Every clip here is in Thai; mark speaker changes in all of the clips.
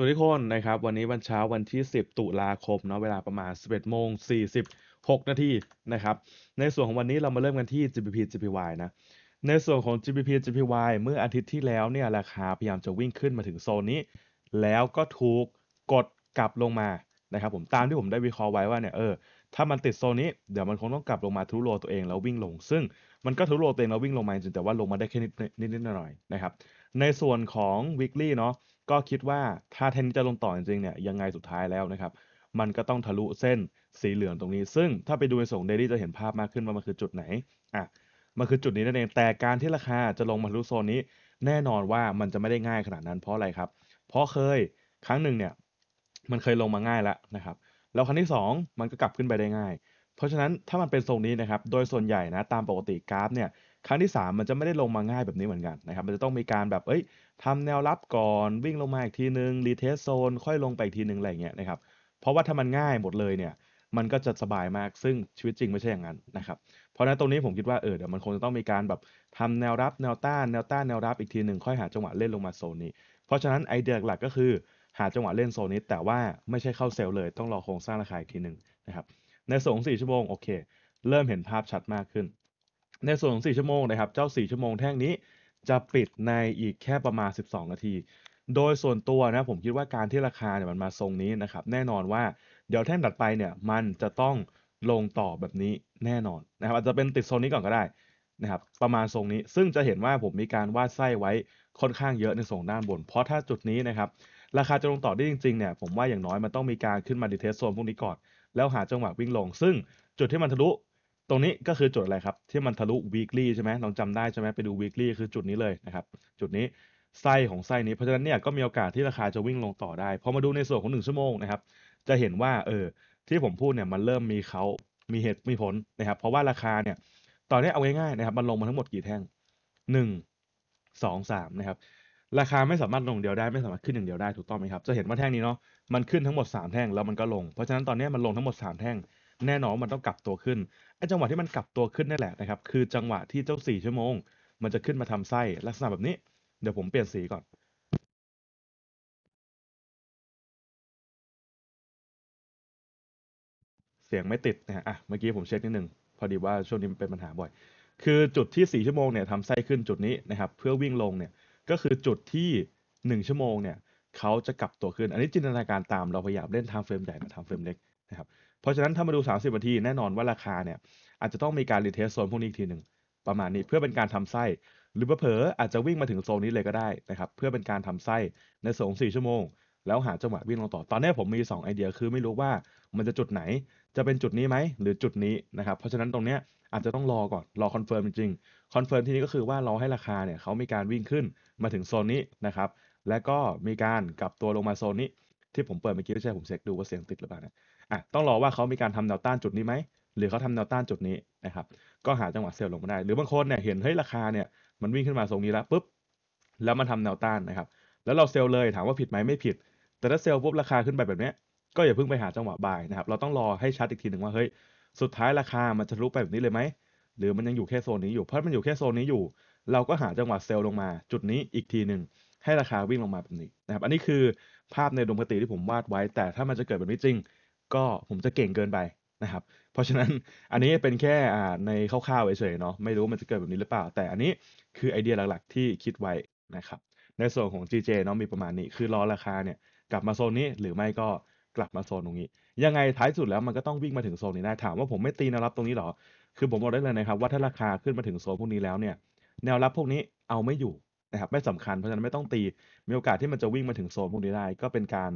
Speaker 1: วัสดีคนนะครับวันนี้วันเช้าวันที่ 10 ตุลาคมเนาะเวลาประมาณ 11โมง46นาทีนะครับในส่วนของวันนี้เรามาเริ่มกันที่ GBP GPY นะในส่วนของ GBP GPY เมื่ออาทิตย์ที่แล้วเนี่ยราคาพยายามจะวิ่งขึ้นมาถึงโซนนี้ แล้วก็ถูกกดกลับลงมานะครับผมตามที่ผมได้วิเคราะห์ไว้ว่าเนี่ยเออถ้ามันติดโซนนี้เดี๋ยวมันคงต้องกลับลงมาทุโลตัวเอง แล้ววิ่งลง ซึ่งมันก็ทุโลตัวเองแล้ววิ่งลงมาจริงแต่ว่าลงมาได้แค่นิดนิดหน่อยนะครับในส่วนของ weekly เนาะก็คิดว่าถ้าเทนนิสจะลงต่อจริงๆเนี่ยยังไงสุดท้ายแล้วนะครับ มันก็ต้องทะลุเส้นสีเหลืองตรงนี้ ซึ่งถ้าไปดูในส่งเดลี่จะเห็นภาพมากขึ้นว่ามันคือจุดไหนอ่ะมันคือจุดนี้นั่นเองแต่การที่ราคาจะลงมาทะลุโซนนี้แน่นอนว่ามันจะไม่ได้ง่ายขนาดนั้นเพราะอะไรครับ เพราะเคยครั้งหนึ่งเนี่ย มันเคยลงมาง่ายแล้วนะครับแล้วครั้งที่ 2 มันก็กลับขึ้นไปได้ง่าย เพราะฉะนั้นถ้ามันเป็นทรงนี้นะครับโดยส่วนใหญ่นะ ตามปกติกราฟเนี่ย ครั้งที่3มันจะไม่ได้ลงมาง่ายแบบนี้เหมือนกันนะครับมันจะต้องมีการแบบเอ้ยทำแนวรับก่อนวิ่งลงมาอีกทีนึงรีเทสโซนค่อยลงไปอีกทีนึงอะไรเงี้ยนะครับเพราะว่าถ้ามันง่ายหมดเลยเนี่ยมันก็จะสบายมากซึ่งชีวิตจริงไม่ใช่อย่างนั้นนะครับเพราะนั้นตรงนี้ผมคิดว่าเออเดี๋ยวมันคงจะต้องมีการแบบทำแนวรับแนวต้านแนวต้านแนวรับอีกทีหนึ่งค่อยหาจังหวะเล่นลงมาโซนนี้ เพราะฉะนั้นไอเดียหลักก็คือหาจังหวะเล่นโซนนี้ แต่ว่าไม่ใช่เข้าเซลเลย ต้องรอโครงสร้างราคาอีกทีหนึ่งนะครับในส่วนของสี่ชั่วโมงโอเค เริ่มเห็นภาพชัดมากขึ้น ในส่วนของสี่ชั่วโมงนะครับเจ้าสี่ชั่วโมงแท่งนี้จะปิดในอีกแค่ประมาณ 12 นาที โดยส่วนตัวนะผมคิดว่าการที่ราคาเนี่ยมันมาทรงนี้นะครับแน่นอนว่า เดี๋ยวแท่งดัดไปเนี่ยมันจะต้องลงต่อแบบนี้แน่นอนนะครับอาจจะเป็นติดโซนนี้ก่อนก็ได้นะครับประมาณทรงนี้ ซึ่งจะเห็นว่าผมมีการวาดไส้ไว้ค่อนข้างเยอะในส่งด้านบน เพราะถ้าจุดนี้นะครับราคาจะลงต่อได้จริงๆเนี่ยผมว่าอย่างน้อยมันต้องมีการขึ้นมาดีเทสโซนพวกนี้ก่อนแล้วหาจังหวะวิ่งลง ซึ่งจุดที่มันทะลุตรงนี้ก็คือจุดอะไรครับ ที่มันทะลุ weekly ใช่ไหมลองจำได้ใช่ไหมไปดู weekly คือจุดนี้เลยนะครับจุดนี้ไส้ของไส้นี้ เพราะฉะนั้นเนี่ยก็มีโอกาสที่ราคาจะวิ่งลงต่อได้พอมาดูในส่วนของ 1 ชั่วโมงนะครับจะเห็นว่าเออที่ผมพูดเนี่ยมันเริ่มมีเขามีเหตุมีผลนะครับเพราะว่าราคาเนี่ยตอนนี้เอาง่ายๆนะครับมันลงมาทั้งหมดกี่แท่งหนึ่งสองสามนะครับราคาไม่สามารถลงเดียวได้ไม่สามารถขึ้นอย่างเดียวได้ถูกต้องไหมครับจะเห็นว่าแท่งนี้เนาะมันขึ้นทั้งหมด 3 แท่งแล้วมันก็ลงเพราะฉะนั้นตอนนี้มันลงทั้งหมด3 แท่งแน่นอนมันต้องกลับตัวขึ้น ไอ้จังหวะที่มันกลับตัวขึ้นนี่แหละนะครับ คือจังหวะที่เจ้า 4 ชั่วโมง มันจะขึ้นมาทำไส้ลักษณะแบบนี้ เดี๋ยวผมเปลี่ยนสีก่อน เสียงไม่ติดนะฮะอ่ะ เมื่อกี้ผมเช็คนิดนึงพอดีว่าช่วงนี้มันเป็นปัญหาบ่อย คือจุดที่ 4 ชั่วโมงเนี่ยทำไส้ขึ้นจุดนี้นะครับ เพื่อวิ่งลงเนี่ย ก็คือจุดที่ 1 ชั่วโมงเนี่ยเขาจะกลับตัวขึ้น อันนี้จินตนาการตามเราพยายามเล่นทางเฟรมใหญ่กับทางเฟรมเล็กนะครับเพราะฉะนั้นถ้ามาดู 30นาทีแน่นอนว่าราคาเนี่ยอาจจะต้องมีการรีเทสโซนพวกนี้อีกทีหนึ่งประมาณนี้เพื่อเป็นการทำไส้ หรือเผลออาจจะวิ่งมาถึงโซนนี้เลยก็ได้นะครับเพื่อเป็นการทำไส้ในสองสี่ชั่วโมง แล้วหาจังหวะวิ่งลงต่อ ตอนนี้ผมมี2ไอเดียคือไม่รู้ว่ามันจะจุดไหนจะเป็นจุดนี้ไหมหรือจุดนี้นะครับเพราะฉะนั้นตรงเนี้ยอาจจะต้องรอก่อนรอคอนเฟิร์มจริงคอนเฟิร์มที่นี้ก็คือว่าเราให้ราคาเนี่ยเขามีการวิ่งขึ้นมาถึงโซนนี้นะครับและก็มีการกลับตัวลงมาโซนนี้ ที่ผมเปิดเมื่อกี้ใช่ผมเช็คดูว่าเสียงติดหรือเปล่านะอ่ะต้องรอว่าเขามีการทำแนวต้านจุดนี้ไหม หรือเขาทำแนวต้านจุดนี้นะครับก็หาจังหวะเซลล์ลงมาได้ หรือบางคนเนี่ยเห็นเฮ้ยราคาเนี่ยมันวิ่งขึ้นมาทรงนี้แล้วปุ๊บแล้วมันทำแนวต้านนะครับแล้วเราเซลล์เลย ถามว่าผิดไหมไม่ผิด แต่ถ้าเซลล์ปุ๊บราคาขึ้นไปแบบนี้ก็อย่าเพิ่งไปหาจังหวะบายนะครับเราต้องรอให้ชัดอีกทีหนึ่งว่าเฮ้ยสุดท้ายราคามันจะลุกไปแบบนี้เลยไหมหรือมันยังอยู่แค่โซนนี้อยู่เพราะมันอยู่แค่โซนนี้อยู่ เราก็หาจังหวะเซลล์ลงมาจุดนี้อีกทีหนึ่งให้ราคาวิ่งลงมาแบบนี้นะครับอันนี้คือภาพในดวงคติที่ผมวาดไว้ แต่ถ้ามันจะเกิดแบบนี้จริงก็ผมจะเก่งเกินไปนะครับ เพราะฉะนั้นอันนี้เป็นแค่ในคร่าวๆเฉยๆเนาะ ไม่รู้มันจะเกิดแบบนี้หรือเปล่า แต่อันนี้คือไอเดียหลักๆที่คิดไว้นะครับ ในส่วนของ GJ เนาะมีประมาณนี้ คือรอราคาเนี่ยกลับมาโซนนี้หรือไม่ก็กลับมาโซนตรงนี้ ยังไงท้ายสุดแล้วมันก็ต้องวิ่งมาถึงโซนนี้ได้ถามว่าผมไม่ตีแนวรับตรงนี้หรอ คือผมบอกได้เลยนะครับว่าถ้าราคาขึ้นมาถึงโซนพวกนี้แล้วเนี่ยแนวรับพวกนี้เอาไม่อยู่นะครับ ไม่สำคัญเพราะฉะนั้นไม่ต้องตี มีโอกาสที่มันจะวิ่งมาถึงโซนพวกนี้ได้ก็เป็นการ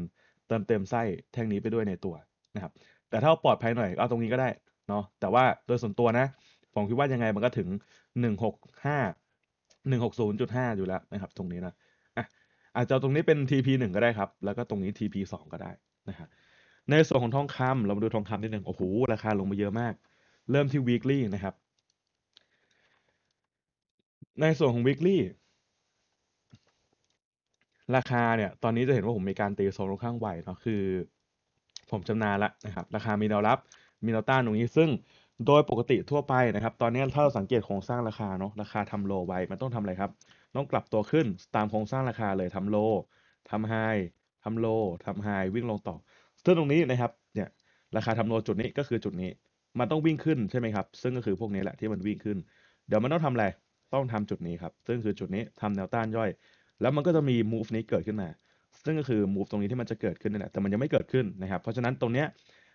Speaker 1: เติมเต็มไส้แท่งนี้ไปด้วยในตัวนะครับแต่ถ้าปลอดภัยหน่อย เอาตรงนี้ก็ได้เนาะแต่ว่าโดยส่วนตัวนะผมคิดว่ายังไงมันก็ถึง 165 160.5 อยู่แล้วนะครับ ตรงนี้นะอ่ะ อาจจะตรงนี้เป็น TP 1ก็ได้ครับ แล้วก็ตรงนี้ TP 2ก็ได้นะครับในส่วนของทองคำเรามาดูทองคำนิดหนึ่งโอ้โห ราคาลงมาเยอะมาก เริ่มที่ weekly นะครับ ในส่วนของ weekly ราคาเนี่ยตอนนี้จะเห็นว่าผมมีการตีโซนค่อนข้างไหวเนาะคือผมจำนาละนะครับ ราคา มีแนวรับ มีแนวต้านตรงนี้ ซึ่งโดยปกติทั่วไปนะครับ ตอนนี้ถ้าเราสังเกตโครงสร้างราคาเนาะ ราคาทำโลไว้มันต้องทำอะไรครับ ต้องกลับตัวขึ้น ตามโครงสร้างราคาเลย ทำโลทำไฮทำโลทำไฮวิ่งลงต่อ ซึ่งตรงนี้นะครับ เนี่ย ราคาทำโลจุดนี้ก็คือจุดนี้ มันต้องวิ่งขึ้นใช่ไหมครับ ซึ่งก็คือพวกนี้แหละที่มันวิ่งขึ้น เดี๋ยวมันต้องทำอะไร ต้องทำจุดนี้ครับ ซึ่งคือจุดนี้ ทำแนวต้านย่อย แล้วมันก็จะมี move นี้เกิดขึ้นมาซึ่งก็คือมูฟตรงนี้ที่มันจะเกิดขึ้นนั่นแหละ แต่มันยังไม่เกิดขึ้นนะครับ เพราะฉะนั้นตรงเนี้ย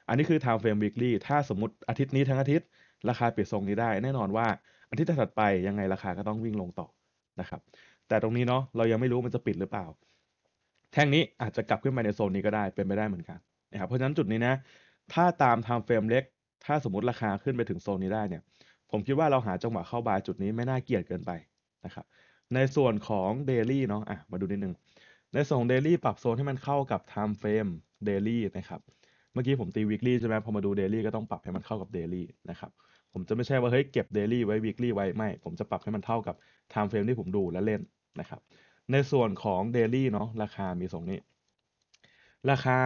Speaker 1: อันนี้คือ time frame weekly ถ้าสมมติอาทิตย์นี้ทั้งอาทิตย์ ราคาปิดทรงนี้ได้ แน่นอนว่า อาทิตย์ถัดไปยังไงราคาก็ต้องวิ่งลงต่อนะครับ แต่ตรงนี้เนาะ เรายังไม่รู้มันจะปิดหรือเปล่า แท่งนี้อาจจะกลับขึ้นมาในโซนนี้ก็ได้ เป็นไปได้เหมือนกันนะครับ เพราะฉะนั้นจุดนี้นะ ถ้าตาม time frame เล็ก ถ้าสมมติราคาขึ้นไปถึงโซนนี้ได้เนี่ย ผมคิดว่าเราหาจังหวะเข้าบายจุดนี้ไม่น่าเกียดเกินไปนะครับในส่วนของเดลี่เนาะอ่ะมาดูนิดนึงในส่ง daily ปรับโซนให้มันเข้ากับ time frame daily นะครับ เมื่อกี้ผมตี weekly ใช่ไหมพอมาดู daily ก็ต้องปรับให้มันเข้ากับ daily นะครับ ผมจะไม่ใช่ว่าเฮ้ยเก็บ daily ไว้ weekly ไว้ไม่ ผมจะปรับให้มันเท่ากับ time frame ที่ผมดูและเล่นนะครับ ในส่วนของ daily เนาะราคามีส่งนี้ ราคา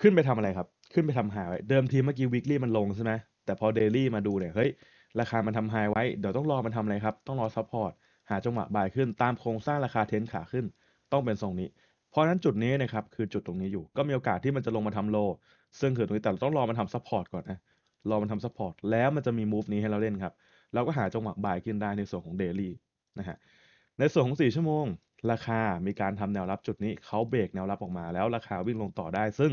Speaker 1: ขึ้นไปทำอะไรครับ ขึ้นไปทำ h หายไว้เดิมทีเมื่อกี้ weekly มันลงใช่ไหมแต่พอ daily มาดูเนี่ยเฮ้ยราคามันทำ high ไว้เดี๋ยวต้องรอมันทำอะไรครับ ต้องรอซัพพอร์ตหาจังหวะบายขึ้น ตามโครงสร้างราคาเทนขาขึ้นต้องเป็นทรงนี้ เพราะฉะนั้นจุดนี้นะครับคือจุดตรงนี้อยู่ ก็มีโอกาสที่มันจะลงมาทำโลซึ่งคือตรงนี้แต่เราต้องรอมันทำซัพพอร์ตก่อนนะ รอมันทำซัพพอร์ตแล้วมันจะมีมูฟนี้ให้เราเล่นครับ เราก็หาจังหวะบ่ายขึ้นได้ในส่วนของเดลี่นะฮะ ในส่วนของ 4 ชั่วโมง ราคามีการทำแนวรับจุดนี้เขาเบรกแนวรับออกมาแล้วราคาวิ่งลงต่อได้ ซึ่ง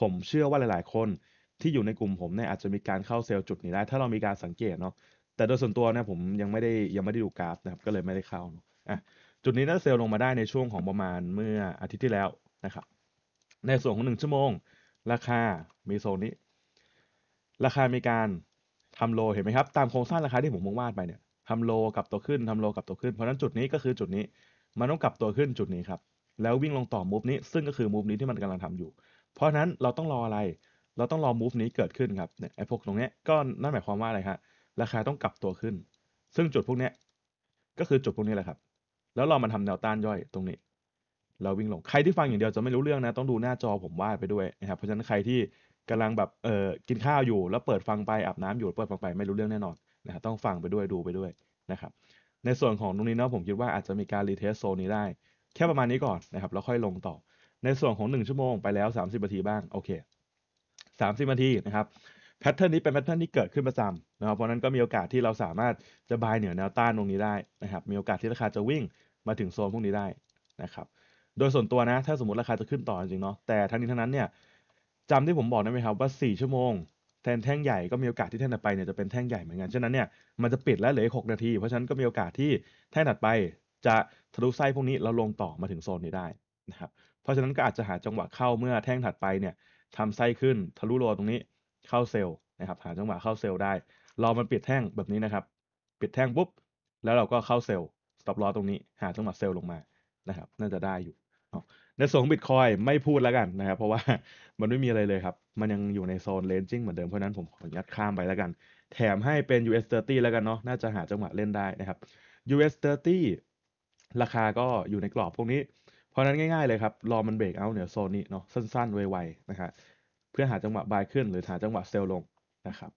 Speaker 1: ผมเชื่อว่าหลายๆคน ที่อยู่ในกลุ่มผมเนี่ยอาจจะมีการเข้าเซลล์จุดนี้ได้ ถ้าเรามีการสังเกตเนาะ แต่โดยส่วนตัวเนี่ยผมยังไม่ได้ยังไม่ได้ดูกราฟนะครับก็เลยไม่ได้เข้าอ่ะจุดนี้น่าเซลลงมาได้ในช่วงของประมาณเมื่ออาทิตย์ที่แล้วนะครับ ในส่วนของ1ชั่วโมง ราคามีโซนนี้ ราคามีการทำโลเห็นไหมครับตามโครงสร้างราคาที่ผมมองวาดไปเนี่ยทำโล กับตัวขึ้นทำโล กับตัวขึ้นเพราะนั้นจุดนี้ก็คือจุดนี้ มันต้องกลับตัวขึ้นจุดนี้ครับ แล้ววิ่งลงต่อมูฟนี้ซึ่งก็คือมูฟนี้ที่มันกำลังทำอยู่เพราะนั้นเราต้องรออะไร เราต้องรอมูฟนี้เกิดขึ้นครับเนี่ยไอ้พวกตรงนี้ก็นั่นหมายความว่าอะไรับราคาต้องกลับตัวขึ้น ซึ่งจุดพวกนี้ก็คือจุดพวกนี้แหละครับแล้วเรามาทำแนวต้านย่อยตรงนี้ เราวิ่งลงใครที่ฟังอย่างเดียวจะไม่รู้เรื่องนะต้องดูหน้าจอผมวาดไปด้วยนะครับเพราะฉะนั้นใครที่กำลังแบบเออกินข้าวอยู่แล้วเปิดฟังไปอาบน้ำอยู่เปิดฟังไปไม่รู้เรื่องแน่นอนนะับต้องฟังไปด้วยดูไปด้วยนะครับในส่วนของตรงนี้เนาะผมคิดว่าอาจจะมีการรีเทสโซนนี้ได้แค่ประมาณนี้ก่อนนะครับแล้วค่อยลงต่อในส่วนของ1ชั่วโมงไปแล้ว30นาทีบ้างโอเค30นาทีนะครับแพทเทิร์นนี้เป็นแพทเทิร์นที่เกิดขึ้นประจำนะครับเพราะนั้นก็มีโอกาสที่เราสามารถจะบายเหนือแนวต้านตรงนี้ได้นะครับ มีโอกาสที่ราคาจะวิ่งมาถึงโซนพวกนี้ได้นะครับ โดยส่วนตัวนะ ถ้าสมมติราคาจะขึ้นต่อจริงเนาะแต่ทั้งนี้ทั้งนั้นเนี่ยจำที่ผมบอกได้ไหมครับว่า 4 ชั่วโมงแทนแท่งใหญ่ก็มีโอกาสที่แท่งถัดไปเนี่ยจะเป็นแท่งใหญ่เหมือนกันฉะนั้นเนี่ยมันจะปิดแล้วเหลือหกนาทีเพราะฉะนั้นก็มีโอกาสที่แท่งถัดไป จะทะลุไส้พวกนี้เราลงต่อมาถึงโซนนี้ได้นะครับเพราะฉะนั้นก็อาจจะหาจังหวะเข้าเมื่อแท่งถัดไปเนี่ยทำไส้ขึ้นทะลุโลตรงนี้ เข้าเซลล์นะครับหาจังหวะเข้าเซลล์ได้รอมันปิดแท่งแบบนี้นะครับปิดแท่งปุ๊บ แล้วเราก็เข้าเซลล์สต็อปลอตรงนี้หาจังหวะเซลล์ลงมานะครับน่าจะได้อยู่ในส่วนของบิตคอยไม่พูดแล้วกันนะครับเพราะว่ามันไม่มีอะไรเลยครับ มันยังอยู่ในโซนเลนจิ้งเหมือนเดิมเพราะนั้นผมขออนุญาตข้ามไปแล้วกันแถมให้เป็น US 30 แล้วกันเนาะน่าจะหาจังหวะเล่นได้นะครับ US 30ราคาก็อยู่ในกรอบพวกนี้ เพราะนั้นง่ายๆเลยครับรอมันเบรกเอาเหนือโซนนี้เนาะสั้นๆไวๆนะครับเพื่อหาจังหวะบายขึ้น หรือหาจังหวะเซลลงนะครับ